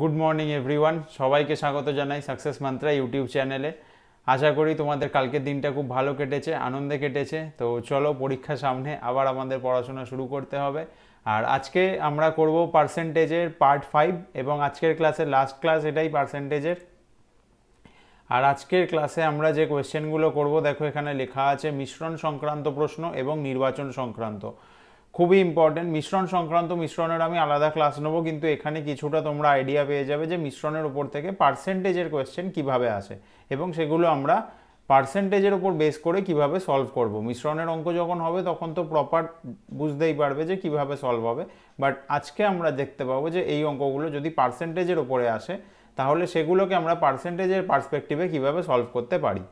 Good morning everyone সবাইকে স্বাগত জানাই সাকসেস মান্ত্রা ইউটিউব চ্যানেলে আশা করি তোমাদের কালকের দিনটা খুব ভালো কেটেছে আনন্দে কেটেছে তো চলো পরীক্ষা সামনে আবার আমাদের পড়াশোনা শুরু করতে হবে আর আজকে আমরা করব পার্সেন্টেজের পার্ট ফাইভ এবং আজকের ক্লাসের লাস্ট ক্লাস এটাই পার্সেন্টেজের আর আজকের ক্লাসে আমরা যে কোয়েশ্চেনগুলো করব দেখো এখানে লেখা আছে মিশ্রণ সংক্রান্ত প্রশ্ন এবং নির্বাচন সংক্রান্ত খুবই ইম্পর্টেন্ট মিশ্রণ সংক্রান্ত মিশ্রণের আমি আলাদা ক্লাস নেবো কিন্তু এখানে কিছুটা তোমরা আইডিয়া পেয়ে যাবে যে মিশ্রণের উপর থেকে পার্সেন্টেজের কোয়েশ্চেন কিভাবে আসে এবং সেগুলো আমরা পার্সেন্টেজের ওপর বেস করে কিভাবে সলভ করব মিশ্রণের অঙ্ক যখন হবে তখন তো প্রপার বুঝতেই পারবে যে কিভাবে সলভ হবে বাট আজকে আমরা দেখতে পাবো যে এই অঙ্কগুলো যদি পার্সেন্টেজের ওপরে আসে তাহলে সেগুলোকে আমরা পার্সেন্টেজের পার্সপেক্টিভে কিভাবে সলভ করতে পারি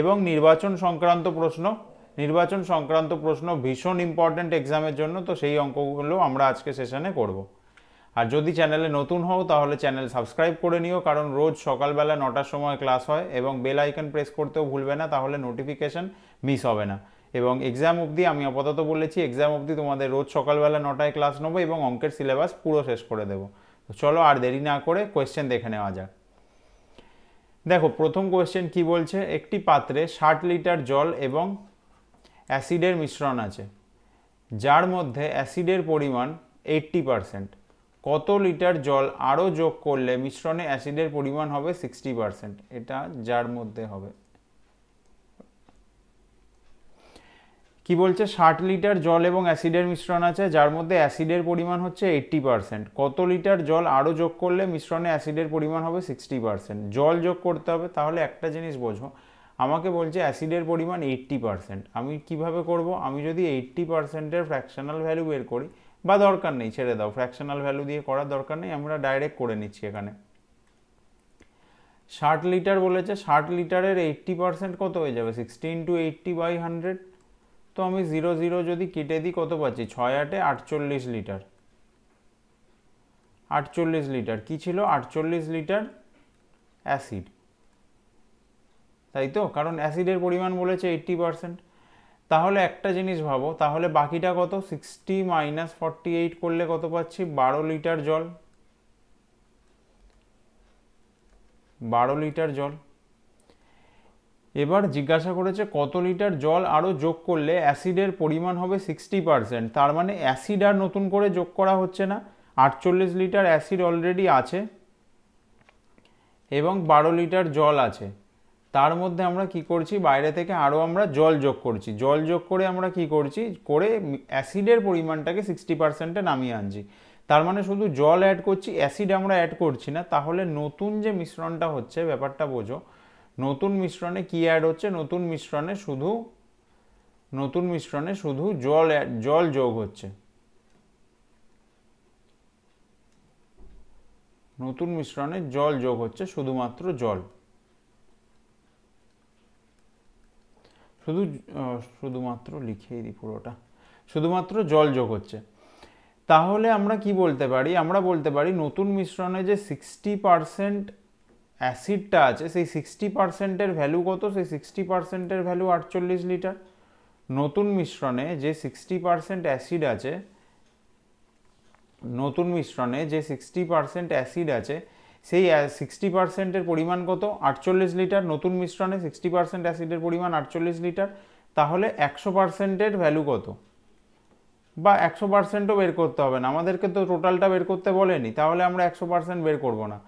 এবং নির্বাচন সংক্রান্ত প্রশ্ন নির্বাচন সংক্রান্ত প্রশ্ন ভীষণ ইম্পর্ট্যান্ট এক্সামের জন্য তো সেই অঙ্কগুলো আমরা আজকে সেশনে করব আর যদি চ্যানেলে নতুন হও তাহলে চ্যানেল সাবস্ক্রাইব করে নিও কারণ রোজ সকালবেলা নটার সময় ক্লাস হয় এবং বেল আইকন প্রেস করতেও ভুলবে না তাহলে নোটিফিকেশান মিস হবে না এবং এক্সাম অবধি আমি আপাতত বলেছি এক্সাম অবধি তোমাদের রোজ সকালবেলা নটায় ক্লাস নেবো এবং অঙ্কের সিলেবাস পুরো শেষ করে দেবো তো চলো আর দেরি না করে কোয়েশ্চেন দেখে নেওয়া যাক দেখো প্রথম কোয়েশ্চেন কি বলছে একটি পাত্রে ষাট লিটার জল এবং অ্যাসিডের মিশ্রণ আছে যার মধ্যে অ্যাসিডের পরিমাণ এইট্টি পারসেন্ট কত লিটার জল আরও যোগ করলে মিশ্রণে অ্যাসিডের পরিমাণ হবে সিক্সটি পারসেন্ট এটা যার মধ্যে হবে কি বলছে ষাট লিটার জল এবং অ্যাসিডের মিশ্রণ আছে যার মধ্যে অ্যাসিডের পরিমাণ হচ্ছে এইট্টি পারসেন্ট কত লিটার জল আরও যোগ করলে মিশ্রণে অ্যাসিডের পরিমাণ হবে সিক্সটি পারসেন্ট জল যোগ করতে হবে তাহলে একটা জিনিস বোঝো আমাকে বলছে অ্যাসিডের পরিমাণ এইট্টি পারসেন্ট আমি কিভাবে করব আমি যদি এইট্টি পারসেন্টের ফ্র্যাকশনাল ভ্যালু বের করি বা দরকার নেই ছেড়ে দাও ফ্র্যাকশনাল ভ্যালু দিয়ে করার দরকার নেই আমরা ডাইরেক্ট করে নিচ্ছি এখানে ষাট লিটার বলেছে ষাট লিটারের এইট্টি পারসেন্ট কত হয়ে যাবে sixteen to eighty by hundred তো আমি জিরো জিরো যদি কেটে দিই কত পাচ্ছি ছয় আটে আটচল্লিশ লিটার আটচল্লিশ লিটার কি ছিল আটচল্লিশ লিটার অ্যাসিড তাই তো কারণ অ্যাসিডের পরিমাণ বলেছে এইট্টি পারসেন্ট তাহলে একটা জিনিস ভাবো তাহলে বাকিটা কত সিক্সটি মাইনাস ফর্টি এইট করলে কত পাচ্ছি বারো লিটার জল বারো লিটার জল এবার জিজ্ঞাসা করেছে কত লিটার জল আরও যোগ করলে অ্যাসিডের পরিমাণ হবে সিক্সটি পারসেন্ট তার মানে অ্যাসিড আর নতুন করে যোগ করা হচ্ছে না আটচল্লিশ লিটার অ্যাসিড অলরেডি আছে এবং বারো লিটার জল আছে তার মধ্যে আমরা কি করছি বাইরে থেকে আরও আমরা জল যোগ করছি জল যোগ করে আমরা কি করছি করে অ্যাসিডের পরিমাণটাকে সিক্সটি পার্সেন্টে নামিয়ে আনছি তার মানে শুধু জল অ্যাড করছি অ্যাসিড আমরা অ্যাড করছি না তাহলে নতুন যে মিশ্রণটা হচ্ছে ব্যাপারটা বোঝো নতুন মিশ্রণে কি অ্যাড হচ্ছে নতুন মিশ্রণে শুধু নতুন মিশ্রণে শুধু জল জল যোগ হচ্ছে নতুন মিশ্রণে জল যোগ হচ্ছে শুধুমাত্র জল শুধু শুধুমাত্র লিখেই দিই পুরোটা শুধুমাত্র জল যোগ হচ্ছে তাহলে আমরা কি বলতে পারি আমরা বলতে পারি নতুন মিশ্রণে যে সিক্সটি পারসেন্ট অ্যাসিডটা আছে সেই সিক্সটি পারসেন্টের ভ্যালু কত সেই সিক্সটি পারসেন্টের ভ্যালু আটচল্লিশ লিটার নতুন মিশ্রণে যে সিক্সটি পারসেন্ট অ্যাসিড আছে নতুন মিশ্রণে যে সিক্সটি পারসেন্ট অ্যাসিড আছে সেই সিক্সটি পার্সেন্টের পরিমাণ কত আটচল্লিশ লিটার নতুন মিশ্রণে সিক্সটি পার্সেন্ট অ্যাসিডের পরিমাণ আটচল্লিশ লিটার তাহলে একশো পার্সেন্টের ভ্যালু কত বা একশো পার্সেন্টও বের করতে হবে না আমাদেরকে তো টোটালটা বের করতে বলেনি তাহলে আমরা একশো পার্সেন্ট বের করবো না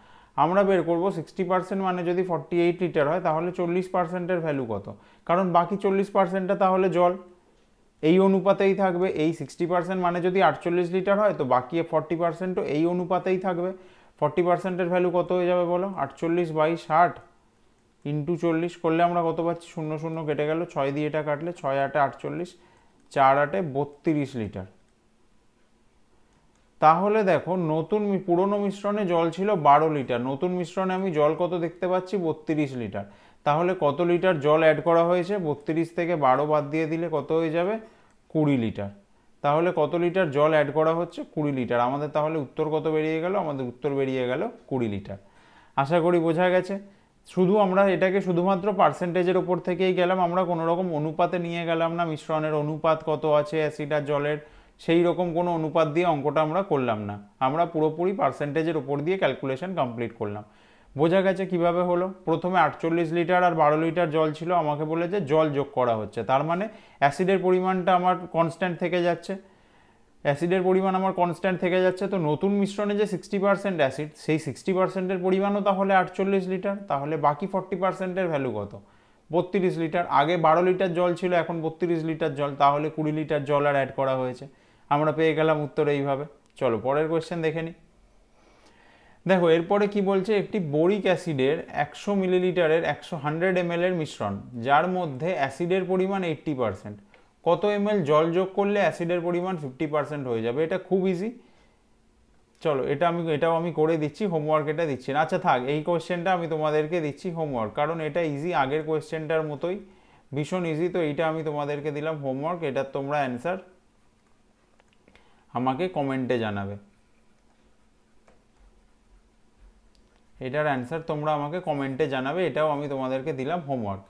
আমরা বের করবো সিক্সটি পার্সেন্ট মানে যদি ফর্টি এইট লিটার হয় তাহলে চল্লিশ পার্সেন্টের ভ্যালু কত কারণ বাকি চল্লিশ পার্সেন্টটা তাহলে জল এই অনুপাতেই থাকবে এই সিক্সটি পার্সেন্ট মানে যদি আটচল্লিশ লিটার হয় তো বাকি ফর্টি পার্সেন্টও এই অনুপাতেই থাকবে ফর্টি পার্সেন্টের ভ্যালু কত হয়ে যাবে বলো আটচল্লিশ বাই ষাট ইন্টু চল্লিশ করলে আমরা কত পাচ্ছি শূন্য শূন্য কেটে গেল ছয় দিয়ে এটা কাটলে ছয় আটে আটচল্লিশ চার আটে বত্রিশ লিটার তাহলে দেখো নতুন পুরনো মিশ্রণে জল ছিল বারো লিটার নতুন মিশ্রণে আমি জল কত দেখতে পাচ্ছি বত্রিশ লিটার তাহলে কত লিটার জল অ্যাড করা হয়েছে বত্রিশ থেকে বারো বাদ দিয়ে দিলে কত হয়ে যাবে কুড়ি লিটার তাহলে কত লিটার জল অ্যাড করা হচ্ছে কুড়ি লিটার আমাদের তাহলে উত্তর কত বেরিয়ে গেল আমাদের উত্তর বেরিয়ে গেল কুড়ি লিটার আশা করি বোঝা গেছে শুধু আমরা এটাকে শুধুমাত্র পার্সেন্টেজের ওপর থেকেই গেলাম আমরা কোনো রকম অনুপাতে নিয়ে গেলাম না মিশ্রণের অনুপাত কত আছে অ্যাসিড আর জলের সেই রকম কোনো অনুপাত দিয়ে অঙ্কটা আমরা করলাম না আমরা পুরোপুরি পার্সেন্টেজের ওপর দিয়ে ক্যালকুলেশন কমপ্লিট করলাম বোঝা গেছে কিভাবে হলো প্রথমে আটচল্লিশ লিটার আর বারো লিটার জল ছিল আমাকে বলে যে জল যোগ করা হচ্ছে তার মানে অ্যাসিডের পরিমাণটা আমার কনস্ট্যান্ট থেকে যাচ্ছে অ্যাসিডের পরিমাণ আমার কনস্ট্যান্ট থেকে যাচ্ছে তো নতুন মিশ্রণে যে সিক্সটি পার্সেন্ট অ্যাসিড সেই সিক্সটি পারসেন্টের পরিমাণও তাহলে আটচল্লিশ লিটার তাহলে বাকি ফর্টি পার্সেন্টের ভ্যালু কত বত্রিশ লিটার আগে বারো লিটার জল ছিল এখন বত্রিশ লিটার জল তাহলে কুড়ি লিটার জল আর অ্যাড করা হয়েছে আমরা পেয়ে গেলাম উত্তর এইভাবে চলো পরের কোয়েশ্চেন দেখে নিই দেখো এরপরে কি বলছে একটি বোরিক অ্যাসিডের একশো মিলিলিটারের একশো হান্ড্রেড এম এর মিশ্রণ যার মধ্যে অ্যাসিডের পরিমাণ এইট্টি পারসেন্ট কত এম জল যোগ করলে অ্যাসিডের পরিমাণ ফিফটি পারসেন্ট হয়ে যাবে এটা খুব ইজি চলো এটা আমি এটাও আমি করে দিচ্ছি হোমওয়ার্ক এটা দিচ্ছি না আচ্ছা থাক এই কোয়েশ্চেনটা আমি তোমাদেরকে দিচ্ছি হোমওয়ার্ক কারণ এটা ইজি আগের কোয়েশ্চেনটার মতোই ভীষণ ইজি তো এইটা আমি তোমাদেরকে দিলাম হোমওয়ার্ক এটার তোমরা অ্যান্সার আমাকে কমেন্টে জানাবে এটার অ্যান্সার তোমরা আমাকে কমেন্টে জানাবে এটাও আমি তোমাদেরকে দিলাম হোমওয়ার্ক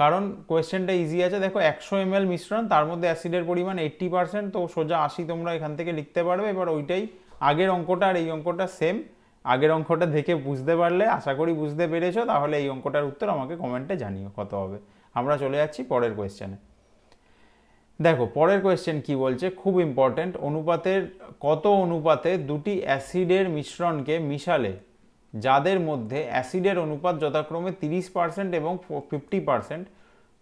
কারণ কোয়েশ্চেনটা ইজি আছে দেখো একশো এম মিশ্রণ তার মধ্যে অ্যাসিডের পরিমাণ এইট্টি পার্সেন্ট তো সোজা আশি তোমরা এখান থেকে লিখতে পারবে এবার ওইটাই আগের অঙ্কটা আর এই অঙ্কটা সেম আগের অঙ্কটা দেখে বুঝতে পারলে আশা করি বুঝতে পেরেছো তাহলে এই অঙ্কটার উত্তর আমাকে কমেন্টে জানিও কত হবে আমরা চলে যাচ্ছি পরের কোয়েশ্চেনে দেখো পরের কোয়েশ্চেন কি বলছে খুব ইম্পর্ট্যান্ট অনুপাতের কত অনুপাতে দুটি অ্যাসিডের মিশ্রণকে মিশালে যাদের মধ্যে অ্যাসিডের অনুপাত যথাক্রমে তিরিশ পার্সেন্ট এবং ফিফটি পার্সেন্ট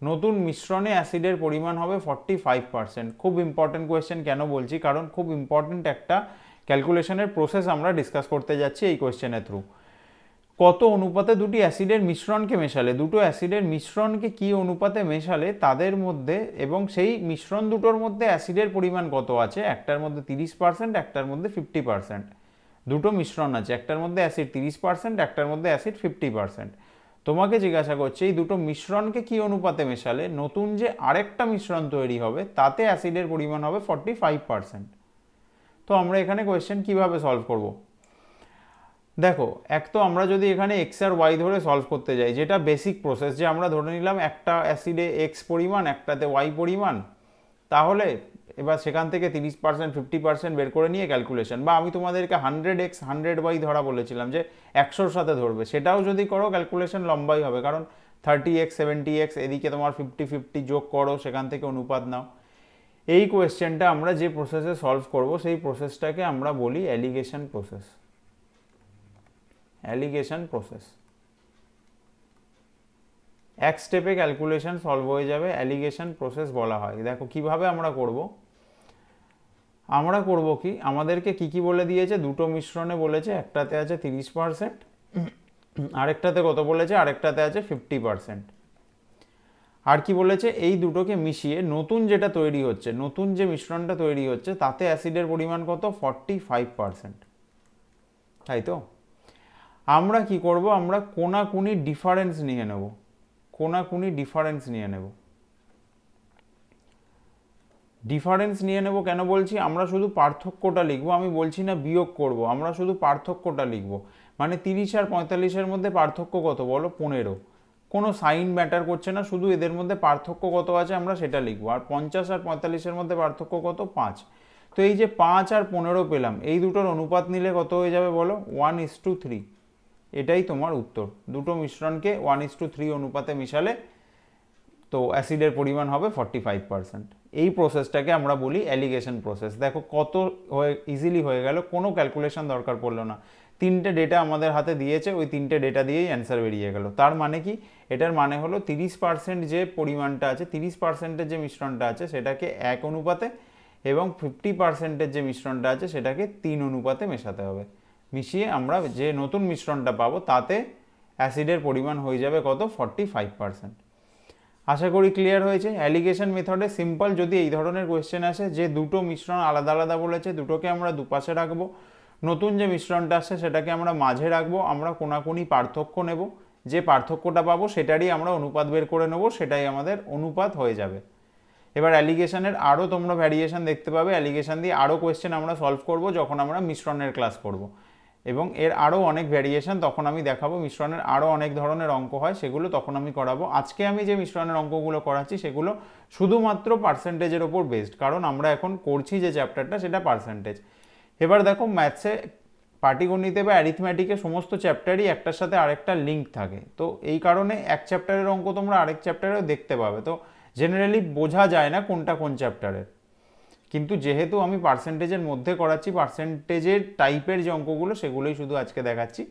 নতুন মিশ্রণে অ্যাসিডের পরিমাণ হবে ফর্টি ফাইভ পার্সেন্ট খুব ইম্পর্ট্যান্ট কোয়েশ্চেন কেন বলছি কারণ খুব ইম্পর্ট্যান্ট একটা ক্যালকুলেশনের প্রসেস আমরা ডিসকাস করতে যাচ্ছি এই কোয়েশ্চেনের থ্রু কত অনুপাতে দুটি অ্যাসিডের মিশ্রণকে মেশালে দুটো অ্যাসিডের মিশ্রণকে কি অনুপাতে মেশালে তাদের মধ্যে এবং সেই মিশ্রণ দুটোর মধ্যে অ্যাসিডের পরিমাণ কত আছে একটার মধ্যে তিরিশ পার্সেন্ট একটার মধ্যে ফিফটি পার্সেন্ট দুটো মিশ্রণ আছে একটার মধ্যে অ্যাসিড তিরিশ পার্সেন্ট একটার মধ্যে অ্যাসিড ফিফটি পার্সেন্ট তোমাকে জিজ্ঞাসা করছে এই দুটো মিশ্রণকে কি অনুপাতে মেশালে নতুন যে আরেকটা মিশ্রণ তৈরি হবে তাতে অ্যাসিডের পরিমাণ হবে ফর্টি ফাইভ পার্সেন্ট তো আমরা এখানে কোয়েশ্চেন কিভাবে সলভ করব দেখো এক তো আমরা যদি এখানে এক্স আর ওয়াই ধরে সলভ করতে যাই যেটা বেসিক প্রসেস যে আমরা ধরে নিলাম একটা অ্যাসিডে এক্স পরিমাণ একটাতে ওয়াই পরিমাণ তাহলে এবার সেখান থেকে তিরিশ পার্সেন্ট ফিফটি পার্সেন্ট বের করে নিয়ে ক্যালকুলেশন বা আমি তোমাদেরকে হান্ড্রেড এক্স হান্ড্রেড বাই ধরা বলেছিলাম যে একশোর সাথে ধরবে সেটাও যদি করো ক্যালকুলেশন লম্বাই হবে কারণ থার্টি এক্স সেভেন্টি এক্স এদিকে তোমার ফিফটি ফিফটি যোগ করো সেখান থেকে অনুপাত নাও এই কোয়েশ্চেনটা আমরা যে প্রসেসে সলভ করব সেই প্রসেসটাকে আমরা বলি অ্যালিগেশন প্রসেস অ্যালিগেশন প্রসেস এক স্টেপে ক্যালকুলেশন সলভ হয়ে যাবে অ্যালিগেশন প্রসেস বলা হয় দেখো কিভাবে আমরা করব আমরা করব কি আমাদেরকে কি কি বলে দিয়েছে দুটো মিশ্রণে বলেছে একটাতে আছে তিরিশ পারসেন্ট আরেকটাতে কত বলেছে আরেকটাতে আছে ফিফটি পারসেন্ট আর কি বলেছে এই দুটোকে মিশিয়ে নতুন যেটা তৈরি হচ্ছে নতুন যে মিশ্রণটা তৈরি হচ্ছে তাতে অ্যাসিডের পরিমাণ কত ফর্টি ফাইভ পারসেন্ট তাই তো আমরা কি করব আমরা কোনাকুনি ডিফারেন্স নিয়ে নেব কোনাকুনি ডিফারেন্স নিয়ে নেব ডিফারেন্স নিয়ে নেব কেন বলছি আমরা শুধু পার্থক্যটা লিখবো আমি বলছি না বিয়োগ করব আমরা শুধু পার্থক্যটা লিখব মানে তিরিশ আর পঁয়তাল্লিশের মধ্যে পার্থক্য কত বলো পনেরো কোনো সাইন ম্যাটার করছে না শুধু এদের মধ্যে পার্থক্য কত আছে আমরা সেটা লিখবো আর পঞ্চাশ আর পঁয়তাল্লিশের মধ্যে পার্থক্য কত পাঁচ তো এই যে পাঁচ আর পনেরো পেলাম এই দুটোর অনুপাত নিলে কত হয়ে যাবে বলো ওয়ান ইস টু থ্রি এটাই তোমার উত্তর দুটো মিশ্রণকে ওয়ান ইস টু থ্রি অনুপাতে মিশালে তো অ্যাসিডের পরিমাণ হবে ফর্টি ফাইভ পারসেন্ট এই প্রসেসটাকে আমরা বলি অ্যালিগেশন প্রসেস দেখো কত হয়ে ইজিলি হয়ে গেল কোনো ক্যালকুলেশন দরকার পড়লো না তিনটে ডেটা আমাদের হাতে দিয়েছে ওই তিনটে ডেটা দিয়েই অ্যান্সার বেরিয়ে গেল তার মানে কি এটার মানে হলো তিরিশ পার্সেন্ট যে পরিমাণটা আছে তিরিশ পার্সেন্টের যে মিশ্রণটা আছে সেটাকে এক অনুপাতে এবং ফিফটি পার্সেন্টের যে মিশ্রণটা আছে সেটাকে তিন অনুপাতে মেশাতে হবে মিশিয়ে আমরা যে নতুন মিশ্রণটা পাবো তাতে অ্যাসিডের পরিমাণ হয়ে যাবে কত ফর্টি ফাইভ পার্সেন্ট আশা করি ক্লিয়ার হয়েছে অ্যালিগেশন মেথডে সিম্পল যদি এই ধরনের কোয়েশ্চেন আসে যে দুটো মিশ্রণ আলাদা আলাদা বলেছে দুটোকে আমরা দুপাশে রাখবো নতুন যে মিশ্রণটা আসে সেটাকে আমরা মাঝে রাখবো আমরা কোনাকুনি পার্থক্য নেব যে পার্থক্যটা পাবো সেটারই আমরা অনুপাত বের করে নেব সেটাই আমাদের অনুপাত হয়ে যাবে এবার অ্যালিগেশনের আরও তোমরা ভ্যারিয়েশন দেখতে পাবে অ্যালিগেশন দিয়ে আরও কোয়েশ্চেন আমরা সলভ করব যখন আমরা মিশ্রণের ক্লাস করবো এবং এর আরও অনেক ভ্যারিয়েশান তখন আমি দেখাবো মিশ্রণের আরও অনেক ধরনের অঙ্ক হয় সেগুলো তখন আমি করাবো আজকে আমি যে মিশ্রণের অঙ্কগুলো করাচ্ছি সেগুলো শুধুমাত্র পার্সেন্টেজের ওপর বেসড কারণ আমরা এখন করছি যে চ্যাপ্টারটা সেটা পার্সেন্টেজ এবার দেখো ম্যাথসে পাটিগণিতে বা অ্যারিথম্যাটিকে সমস্ত চ্যাপ্টারই একটার সাথে আরেকটা লিঙ্ক থাকে তো এই কারণে এক চ্যাপ্টারের অঙ্ক তোমরা আরেক চ্যাপ্টারেও দেখতে পাবে তো জেনারেলি বোঝা যায় না কোনটা কোন চ্যাপ্টারের কিন্তু যেহেতু আমি পার্সেন্টেজের মধ্যে করাচ্ছি পার্সেন্টেজের টাইপের যে অঙ্কগুলো সেগুলোই শুধু আজকে দেখাচ্ছি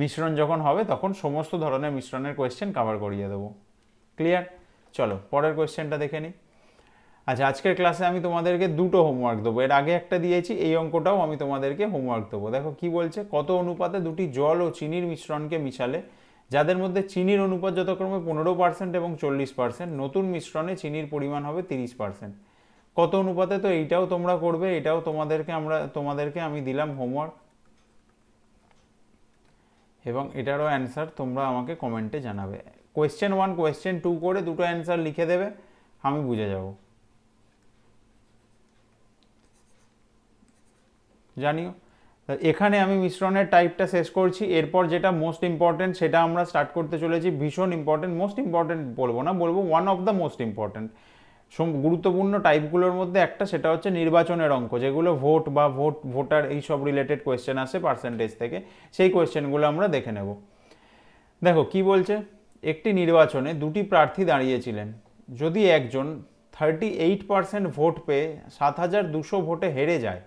মিশ্রণ যখন হবে তখন সমস্ত ধরনের মিশ্রণের কোয়েশ্চেন কাভার করিয়ে দেবো ক্লিয়ার চলো পরের কোয়েশ্চেনটা দেখে নিই আচ্ছা আজকের ক্লাসে আমি তোমাদেরকে দুটো হোমওয়ার্ক দেবো এর আগে একটা দিয়েছি এই অঙ্কটাও আমি তোমাদেরকে হোমওয়ার্ক দেবো দেখো কি বলছে কত অনুপাতে দুটি জল ও চিনির মিশ্রণকে মিশালে যাদের মধ্যে চিনির অনুপাত যথাক্রমে পনেরো পার্সেন্ট এবং চল্লিশ পার্সেন্ট নতুন মিশ্রণে চিনির পরিমাণ হবে তিরিশ পার্সেন্ট কত অনুপাতে তো এইটাও তোমরা করবে এটাও তোমাদেরকে আমরা তোমাদেরকে আমি দিলাম হোমওয়ার্ক এবং এটারও অ্যান্সার তোমরা আমাকে কমেন্টে জানাবে কোয়েশ্চেন ওয়ান কোয়েশ্চেন টু করে দুটো অ্যান্সার লিখে দেবে আমি বুঝে যাব জানিও এখানে আমি মিশ্রণের টাইপটা শেষ করছি এরপর যেটা মোস্ট ইম্পর্টেন্ট সেটা আমরা স্টার্ট করতে চলেছি ভীষণ ইম্পর্টেন্ট মোস্ট ইম্পর্টেন্ট বলবো না বলবো one of the most important গুরুত্বপূর্ণ টাইপগুলোর মধ্যে একটা সেটা হচ্ছে নির্বাচনের অঙ্ক যেগুলো ভোট বা ভোট ভোটার এই সব রিলেটেড কোয়েশ্চেন আসে পার্সেন্টেজ থেকে সেই কোয়েশ্চেনগুলো আমরা দেখে নেব দেখো কি বলছে একটি নির্বাচনে দুটি প্রার্থী দাঁড়িয়েছিলেন যদি একজন থার্টি এইট পার্সেন্ট ভোট পেয়ে সাত হাজার দুশো ভোটে হেরে যায়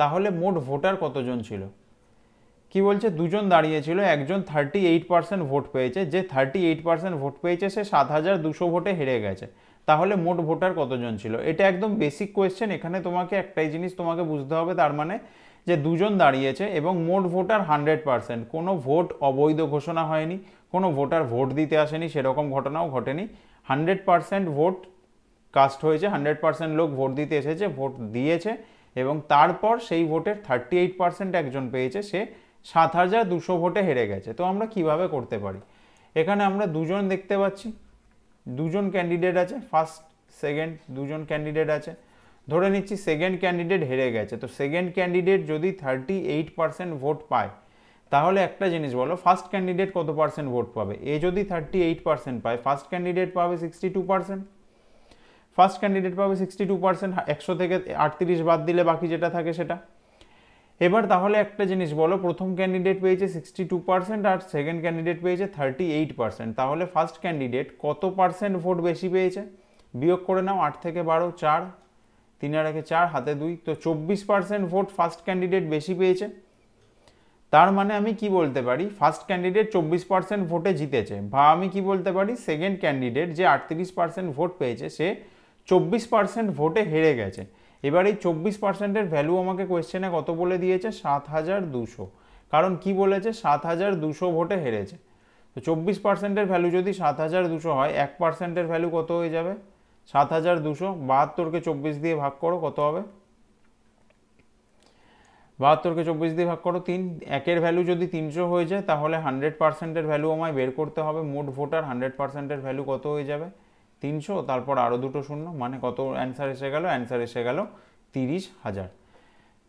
তাহলে মোট ভোটার কতজন ছিল কি বলছে দুজন দাঁড়িয়েছিল একজন থার্টি এইট পার্সেন্ট ভোট পেয়েছে যে থার্টি এইট পার্সেন্ট ভোট পেয়েছে সে সাত হাজার দুশো ভোটে হেরে গেছে তাহলে মোট ভোটার কতজন ছিল এটা একদম বেসিক কোয়েশ্চেন এখানে তোমাকে একটাই জিনিস তোমাকে বুঝতে হবে তার মানে যে দুজন দাঁড়িয়েছে এবং মোট ভোটার হান্ড্রেড পারসেন্ট কোনো ভোট অবৈধ ঘোষণা হয়নি কোনো ভোটার ভোট দিতে আসেনি সেরকম ঘটনাও ঘটেনি হান্ড্রেড পারসেন্ট ভোট কাস্ট হয়েছে হান্ড্রেড পারসেন্ট লোক ভোট দিতে এসেছে ভোট দিয়েছে এবং তারপর সেই ভোটের থার্টি এইট পারসেন্ট একজন পেয়েছে সে সাত হাজার দুশো ভোটে হেরে গেছে তো আমরা কিভাবে করতে পারি এখানে আমরা দুজন দেখতে পাচ্ছি দুজন ক্যান্ডিডেট আছে ফার্স্ট সেকেন্ড দুজন ক্যান্ডিডেট আছে ধরে নিচ্ছি সেকেন্ড ক্যান্ডিডেট হেরে গেছে তো সেকেন্ড ক্যান্ডিডেট যদি থার্টি এইট পার্সেন্ট ভোট পায় তাহলে একটা জিনিস বলো ফার্স্ট ক্যান্ডিডেট কত পার্সেন্ট ভোট পাবে এ যদি থার্টি এইট পার্সেন্ট পায় ফার্স্ট ক্যান্ডিডেট পাবে sixty two percent first candidate পাবে সিক্সটি টু পার্সেন্ট একশো থেকে আটত্রিশ বাদ দিলে বাকি যেটা থাকে সেটা এবার তাহলে একটা জিনিস বলো প্রথম ক্যান্ডিডেট পেয়েছে সিক্সটি টু পার্সেন্ট আর সেকেন্ড ক্যান্ডিডেট পেয়েছে থার্টি এইট পার্সেন্ট তাহলে ফার্স্ট ক্যান্ডিডেট কত পার্সেন্ট ভোট বেশি পেয়েছে বিয়োগ করে নাও আট থেকে বারো চার তিন আর একে চার হাতে দুই তো চব্বিশ পার্সেন্ট ভোট ফার্স্ট ক্যান্ডিডেট বেশি পেয়েছে তার মানে আমি কি বলতে পারি ফার্স্ট ক্যান্ডিডেট চব্বিশ পার্সেন্ট ভোটে জিতেছে বা আমি কি বলতে পারি সেকেন্ড ক্যান্ডিডেট যে আটত্রিশ পার্সেন্ট ভোট পেয়েছে সে চব্বিশ পার্সেন্ট ভোটে হেরে গেছে এবার এই চব্বিশ পার্সেন্টের ভ্যালু আমাকে কোয়েশ্চেনে কত বলে দিয়েছে সাত হাজার দুশো কারণ কি বলেছে সাত হাজার দুশো ভোটে হেরেছে তো চব্বিশ পার্সেন্টের ভ্যালু যদি সাত হাজার দুশো হয় এক পার্সেন্টের ভ্যালু কত হয়ে যাবে সাত হাজার দুশো বাহাত্তরকে চব্বিশ দিয়ে ভাগ করো কত হবে বাহাত্তরকে চব্বিশ দিয়ে ভাগ করো তিন একের ভ্যালু যদি তিনশো হয়ে যায় তাহলে হান্ড্রেড পার্সেন্টের ভ্যালু আমায় বের করতে হবে মোট ভোটার হান্ড্রেড পার্সেন্টের ভ্যালু কত হয়ে যাবে তিনশো তারপর আরও দুটো শূন্য মানে কত অ্যান্সার এসে গেল অ্যান্সার এসে গেল তিরিশ হাজার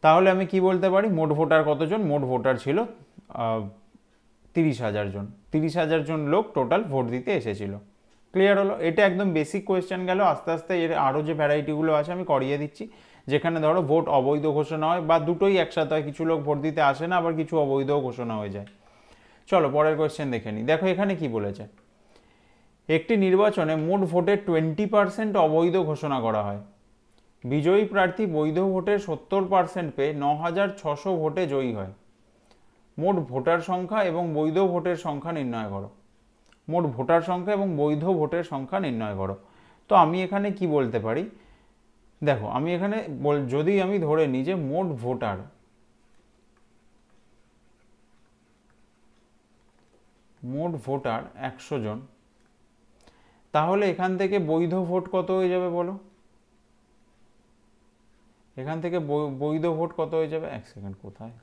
তাহলে আমি কি বলতে পারি মোট ভোটার কতজন মোট ভোটার ছিল তিরিশ হাজার জন তিরিশ হাজার জন লোক টোটাল ভোট দিতে এসেছিল ক্লিয়ার হলো এটা একদম বেসিক কোয়েশ্চেন গেল আস্তে আস্তে এর আরও যে ভ্যারাইটিগুলো আছে আমি করিয়ে দিচ্ছি যেখানে ধরো ভোট অবৈধ ঘোষণা হয় বা দুটোই একসাথে হয় কিছু লোক ভোট দিতে আসে না আবার কিছু অবৈধ ঘোষণা হয়ে যায় চলো পরের কোয়েশ্চেন দেখে নিই দেখো এখানে কি বলেছে একটি নির্বাচনে মোট ভোটের টোয়েন্টি পার্সেন্ট অবৈধ ঘোষণা করা হয় বিজয়ী প্রার্থী বৈধ ভোটের সত্তর পার্সেন্ট পেয়ে ন হাজার ছশো ভোটে জয়ী হয় মোট ভোটার সংখ্যা এবং বৈধ ভোটের সংখ্যা নির্ণয় করো মোট ভোটার সংখ্যা এবং বৈধ ভোটের সংখ্যা নির্ণয় করো তো আমি এখানে কি বলতে পারি দেখো আমি এখানে বল যদি আমি ধরে নিই যে মোট ভোটার মোট ভোটার একশো জন তাহলে এখান থেকে বৈধ ভোট কত হয়ে যাবে বলো এখান থেকে বৈধ ভোট কত হয়ে যাবে এক সেকেন্ড কোথায়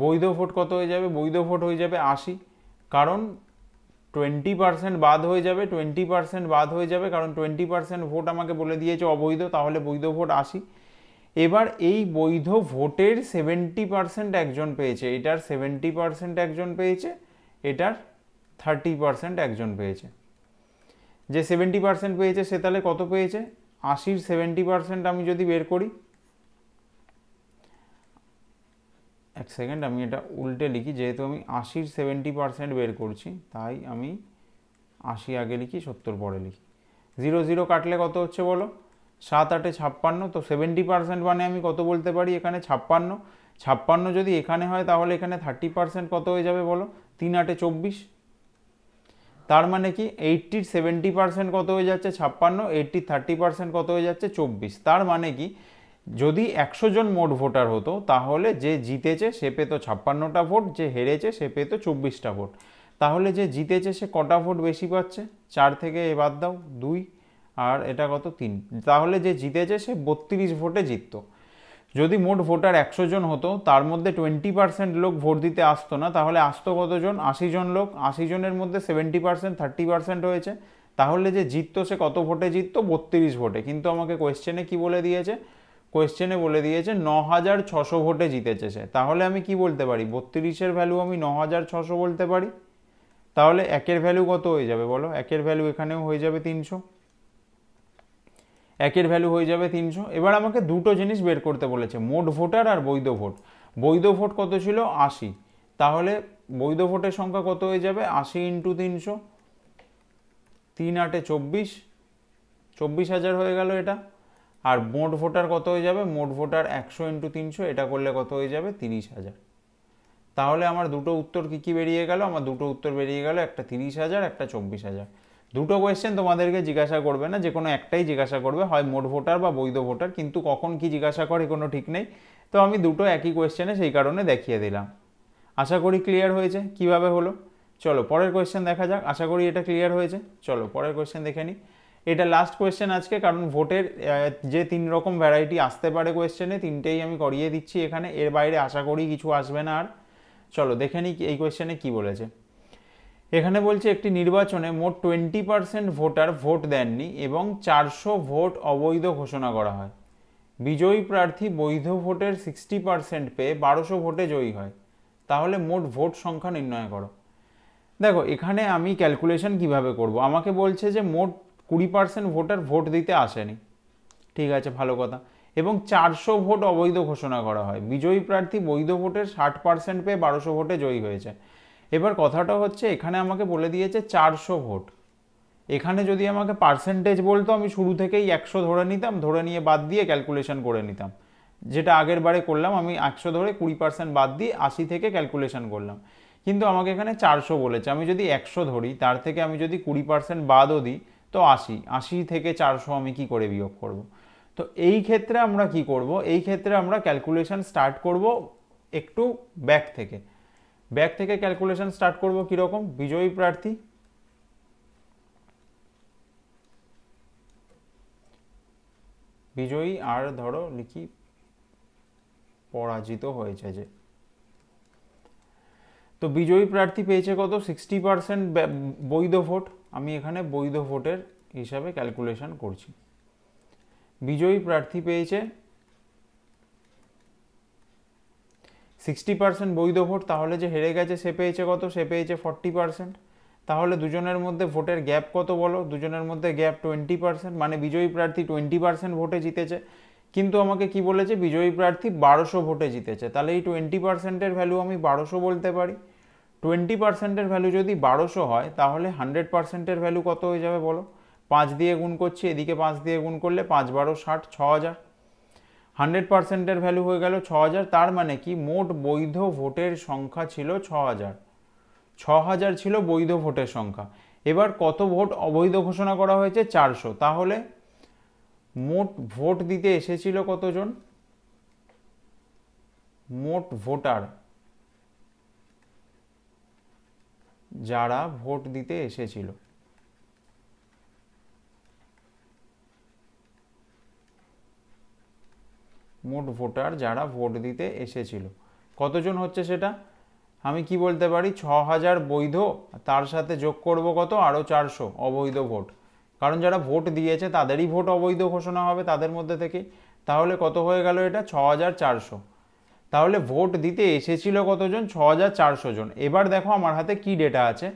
বৈধ ভোট কত হয়ে যাবে বৈধ ভোট হয়ে যাবে আশি কারণ টোয়েন্টি পার্সেন্ট বাদ হয়ে যাবে টোয়েন্টি পার্সেন্ট বাদ হয়ে যাবে কারণ টোয়েন্টি পার্সেন্ট ভোট আমাকে বলে দিয়েছে অবৈধ তাহলে বৈধ ভোট আশি এবার এই বৈধ ভোটের সেভেন্টি পারসেন্ট একজন পেয়েছে এটার সেভেন্টি পারসেন্ট একজন পেয়েছে এটার থার্টি পারসেন্ট একজন পেয়েছে যে সেভেন্টি পারসেন্ট পেয়েছে সে তাহলে কত পেয়েছে আশির সেভেন্টি পারসেন্ট আমি যদি বের করি এক সেকেন্ড আমি এটা উল্টে লিখি যেহেতু আমি আশির সেভেন্টি পারসেন্ট বের করছি তাই আমি আশি আগে লিখি সত্তর পরে লিখি জিরো জিরো কাটলে কত হচ্ছে বলো সাত আটে ছাপ্পান্ন তো সেভেন্টি পার্সেন্ট মানে আমি কত বলতে পারি এখানে ছাপ্পান্ন ছাপ্পান্ন যদি এখানে হয় তাহলে এখানে থার্টি পার্সেন্ট কত হয়ে যাবে বলো তিন আটে চব্বিশ তার মানে কি এইট্টির সেভেন্টি পার্সেন্ট কত হয়ে যাচ্ছে ছাপ্পান্ন এইট্টি থার্টি পার্সেন্ট কত হয়ে যাচ্ছে চব্বিশ তার মানে কি যদি একশো জন মোট ভোটার হতো তাহলে যে জিতেছে সে পেতো ছাপ্পান্নটা ভোট যে হেরেছে সে পেতো চব্বিশটা ভোট তাহলে যে জিতেছে সে কটা ভোট বেশি পাচ্ছে চার থেকে বাদ দাও দুই আর এটা কত তিন তাহলে যে জিতেছে সে বত্রিশ ভোটে জিততো যদি মোট ভোটার একশো জন হতো তার মধ্যে টোয়েন্টি পার্সেন্ট লোক ভোট দিতে আসতো না তাহলে আসতো কতজন আশি জন লোক আশি জনের মধ্যে সেভেন্টি পার্সেন্ট থার্টি পার্সেন্ট হয়েছে তাহলে যে জিততো সে কত ভোটে জিততো বত্রিশ ভোটে কিন্তু আমাকে কোয়েশ্চেনে কি বলে দিয়েছে কোয়েশ্চেনে বলে দিয়েছে ন হাজার ছশো ভোটে জিতেছে সে তাহলে আমি কি বলতে পারি বত্রিশের ভ্যালু আমি ন হাজার ছশো বলতে পারি তাহলে একের ভ্যালু কত হয়ে যাবে বলো একের ভ্যালু এখানেও হয়ে যাবে তিনশো একের ভ্যালু হয়ে যাবে তিনশো এবার আমাকে দুটো জিনিস বের করতে বলেছে মোট ভোটার আর বৈধ ভোট বৈধ ভোট কত ছিল আশি তাহলে বৈধ ভোটের সংখ্যা কত হয়ে যাবে আশি ইন্টু তিনশো তিন আটে চব্বিশ চব্বিশ হাজার হয়ে গেল এটা আর মোট ভোটার কত হয়ে যাবে মোট ভোটার একশো ইন্টু তিনশো এটা করলে কত হয়ে যাবে তিরিশ হাজার তাহলে আমার দুটো উত্তর কী কী বেরিয়ে গেল আমার দুটো উত্তর বেরিয়ে গেল একটা তিরিশ হাজার একটা চব্বিশ হাজার দুটো কোয়েশ্চেন তোমাদেরকে জিজ্ঞাসা করবে না যে কোনো একটাই জিজ্ঞাসা করবে হয় মোট ভোটার বা বৈধ ভোটার কিন্তু কখন কি জিজ্ঞাসা করে কোনো ঠিক নেই তো আমি দুটো একই কোয়েশ্চেনে সেই কারণে দেখিয়ে দিলাম আশা করি ক্লিয়ার হয়েছে কিভাবে হলো চলো পরের কোয়েশ্চেন দেখা যাক আশা করি এটা ক্লিয়ার হয়েছে চলো পরের কোয়েশ্চেন দেখে নিই এটা লাস্ট কোয়েশ্চেন আজকে কারণ ভোটের যে তিন রকম ভ্যারাইটি আসতে পারে কোয়েশ্চেনে তিনটেই আমি করিয়ে দিচ্ছি এখানে এর বাইরে আশা করি কিছু আসবে না আর চলো দেখে নিই এই কোয়েশ্চেনে কি বলেছে এখানে বলছে একটি নির্বাচনে মোট টোয়েন্টি পার্সেন্ট ভোটার ভোট দেননি এবং চারশো ভোট অবৈধ ঘোষণা করা হয় বিজয়ী প্রার্থী বৈধ ভোটের সিক্সটি পার্সেন্ট পেয়ে বারোশো ভোটে জয়ী হয় তাহলে মোট ভোট সংখ্যা নির্ণয় করো দেখো এখানে আমি ক্যালকুলেশন কিভাবে করব আমাকে বলছে যে মোট কুড়ি পার্সেন্ট ভোটার ভোট দিতে আসেনি ঠিক আছে ভালো কথা এবং চারশো ভোট অবৈধ ঘোষণা করা হয় বিজয়ী প্রার্থী বৈধ ভোটের ষাট পার্সেন্ট পেয়ে বারোশো ভোটে জয়ী হয়েছে এবার কথাটা হচ্ছে এখানে আমাকে বলে দিয়েছে চারশো ভোট এখানে যদি আমাকে পার্সেন্টেজ বলতো আমি শুরু থেকেই একশো ধরে নিতাম ধরে নিয়ে বাদ দিয়ে ক্যালকুলেশন করে নিতাম যেটা আগের বারে করলাম আমি একশো ধরে কুড়ি পার্সেন্ট বাদ দিয়ে আশি থেকে ক্যালকুলেশন করলাম কিন্তু আমাকে এখানে চারশো বলেছে আমি যদি একশো ধরি তার থেকে আমি যদি কুড়ি পার্সেন্ট বাদও দিই তো আশি আশি থেকে চারশো আমি কি করে বিয়োগ করব। তো এই ক্ষেত্রে আমরা কি করব এই ক্ষেত্রে আমরা ক্যালকুলেশন স্টার্ট করব একটু ব্যাক থেকে ব্যাক থেকে ক্যালকুলেশন স্টার্ট করব কীরকম বিজয়ী প্রার্থী বিজয়ী আর ধরো লিখি পরাজিত হয়েছে যে তো বিজয়ী প্রার্থী পেয়েছে কত সিক্সটি পারসেন্ট বৈধ ভোট আমি এখানে বৈধ ভোটের হিসাবে ক্যালকুলেশন করছি বিজয়ী প্রার্থী পেয়েছে সিক্সটি পার্সেন্ট বৈধ ভোট তাহলে যে হেরে গেছে সে পেয়েছে কত সে পেয়েছে ফর্টি পার্সেন্ট তাহলে দুজনের মধ্যে ভোটের গ্যাপ কত বলো দুজনের মধ্যে গ্যাপ টোয়েন্টি পার্সেন্ট মানে বিজয়ী প্রার্থী টোয়েন্টি পার্সেন্ট ভোটে জিতেছে কিন্তু আমাকে কি বলেছে বিজয়ী প্রার্থী বারোশো ভোটে জিতেছে তাহলে এই টোয়েন্টি পার্সেন্টের ভ্যালু আমি বারোশো বলতে পারি টোয়েন্টি পার্সেন্টের ভ্যালু যদি বারোশো হয় তাহলে হান্ড্রেড পার্সেন্টের ভ্যালু কত হয়ে যাবে বলো পাঁচ দিয়ে গুণ করছি এদিকে পাঁচ দিয়ে গুণ করলে পাঁচ বারো ষাট ছ হাজার হান্ড্রেড পার্সেন্টের ভ্যালু হয়ে গেল ছ হাজার তার মানে কি মোট বৈধ ভোটের সংখ্যা ছিল ছ হাজার ছ হাজার ছিল বৈধ ভোটের সংখ্যা এবার কত ভোট অবৈধ ঘোষণা করা হয়েছে চারশো তাহলে মোট ভোট দিতে এসেছিল কতজন মোট ভোটার যারা ভোট দিতে এসেছিল মোট ভোটার যারা ভোট দিতে এসেছিল কতজন হচ্ছে সেটা আমি কি বলতে পারি ছ হাজার বৈধ তার সাথে যোগ করব কত আরও চারশো অবৈধ ভোট কারণ যারা ভোট দিয়েছে তাদেরই ভোট অবৈধ ঘোষণা হবে তাদের মধ্যে থেকে তাহলে কত হয়ে গেল এটা ছ হাজার চারশো তাহলে ভোট দিতে এসেছিল কতজন ছ হাজার চারশো জন এবার দেখো আমার হাতে কি ডেটা আছে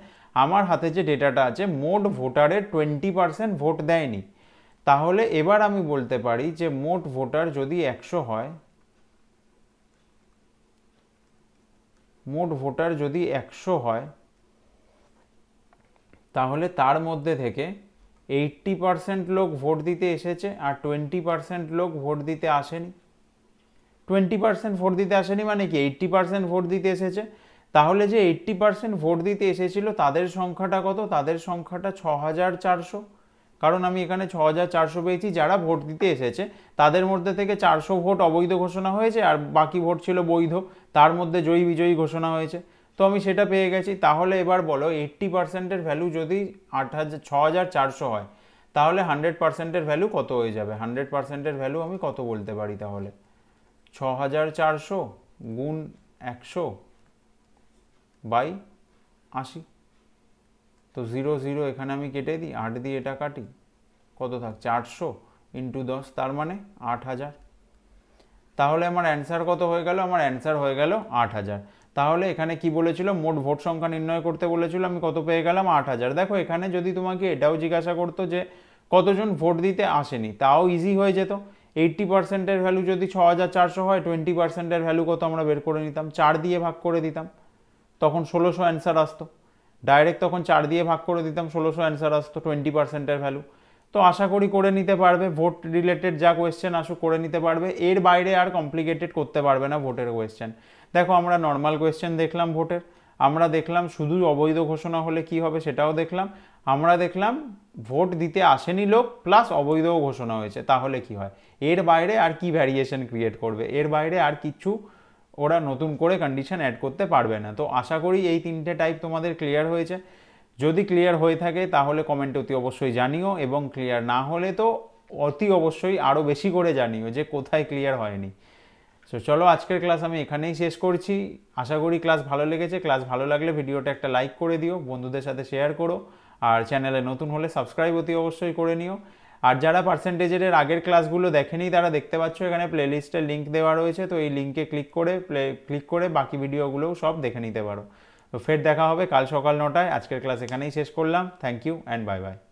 আমার হাতে যে ডেটাটা আছে মোট ভোটারের টোয়েন্টি পার্সেন্ট ভোট দেয়নি তাহলে এবার আমি বলতে পারি যে মোট ভোটার যদি একশো হয় মোট ভোটার যদি একশো হয় তাহলে তার মধ্যে থেকে এইট্টি পারসেন্ট লোক ভোট দিতে এসেছে আর টোয়েন্টি পারসেন্ট লোক ভোট দিতে আসেনি টোয়েন্টি পারসেন্ট ভোট দিতে আসেনি মানে কি এইট্টি পারসেন্ট ভোট দিতে এসেছে তাহলে যে এইট্টি পারসেন্ট ভোট দিতে এসেছিল তাদের সংখ্যাটা কত তাদের সংখ্যাটা ছ হাজার চারশো কারণ আমি এখানে ছ হাজার চারশো পেয়েছি যারা ভোট দিতে এসেছে তাদের মধ্যে থেকে চারশো ভোট অবৈধ ঘোষণা হয়েছে আর বাকি ভোট ছিল বৈধ তার মধ্যে জয়ী বিজয়ী ঘোষণা হয়েছে তো আমি সেটা পেয়ে গেছি তাহলে এবার বলো এইট্টি পার্সেন্টের ভ্যালু যদি আট হাজার ছ হাজার চারশো হয় তাহলে হান্ড্রেড পার্সেন্টের ভ্যালু কত হয়ে যাবে হান্ড্রেড পার্সেন্টের ভ্যালু আমি কত বলতে পারি তাহলে ছ হাজার চারশো গুণ একশো বাই আশি তো জিরো জিরো এখানে আমি কেটে দিই আট দিয়ে এটা কাটি কত থাকছে আটশো ইন্টু দশ তার মানে আট হাজার তাহলে আমার অ্যান্সার কত হয়ে গেল আমার অ্যান্সার হয়ে গেল আট হাজার তাহলে এখানে কি বলেছিল মোট ভোট সংখ্যা নির্ণয় করতে বলেছিল আমি কত পেয়ে গেলাম আট হাজার দেখো এখানে যদি তোমাকে এটাও জিজ্ঞাসা করতো যে কতজন ভোট দিতে আসেনি তাও ইজি হয়ে যেত এইট্টি পার্সেন্টের ভ্যালু যদি ছ হাজার চারশো হয় টোয়েন্টি পার্সেন্টের ভ্যালু কত আমরা বের করে নিতাম চার দিয়ে ভাগ করে দিতাম তখন ষোলোশো অ্যান্সার আসতো ডাইরেক্ট তখন চার দিয়ে ভাগ করে দিতাম ষোলোশো অ্যান্সার আসতো টোয়েন্টি পার্সেন্টের ভ্যালু তো আশা করি করে নিতে পারবে ভোট রিলেটেড যা কোয়েশ্চেন আসুক করে নিতে পারবে এর বাইরে আর কমপ্লিকেটেড করতে পারবে না ভোটের কোয়েশ্চেন দেখো আমরা নর্মাল কোয়েশ্চেন দেখলাম ভোটের আমরা দেখলাম শুধু অবৈধ ঘোষণা হলে কি হবে সেটাও দেখলাম আমরা দেখলাম ভোট দিতে আসেনি লোক প্লাস অবৈধও ঘোষণা হয়েছে তাহলে কি হয় এর বাইরে আর কি ভ্যারিয়েশন ক্রিয়েট করবে এর বাইরে আর কিছু ওরা নতুন করে কন্ডিশন অ্যাড করতে পারবে না তো আশা করি এই তিনটে টাইপ তোমাদের ক্লিয়ার হয়েছে যদি ক্লিয়ার হয়ে থাকে তাহলে কমেন্টে অতি অবশ্যই জানিও এবং ক্লিয়ার না হলে তো অতি অবশ্যই আরও বেশি করে জানিও যে কোথায় ক্লিয়ার হয়নি সো চলো আজকের ক্লাস আমি এখানেই শেষ করছি আশা করি ক্লাস ভালো লেগেছে ক্লাস ভালো লাগলে ভিডিওটা একটা লাইক করে দিও বন্ধুদের সাথে শেয়ার করো আর চ্যানেলে নতুন হলে সাবস্ক্রাইব অতি অবশ্যই করে নিও আর যারা পার্সেন্টেজের আগের ক্লাসগুলো দেখেনি তারা দেখতে পাচ্ছ এখানে প্লেলিস্টের লিঙ্ক দেওয়া রয়েছে তো এই লিঙ্কে ক্লিক করে প্লে ক্লিক করে বাকি ভিডিওগুলোও সব দেখে নিতে পারো তো ফের দেখা হবে কাল সকাল নটায় আজকের ক্লাস এখানেই শেষ করলাম thank you and bye by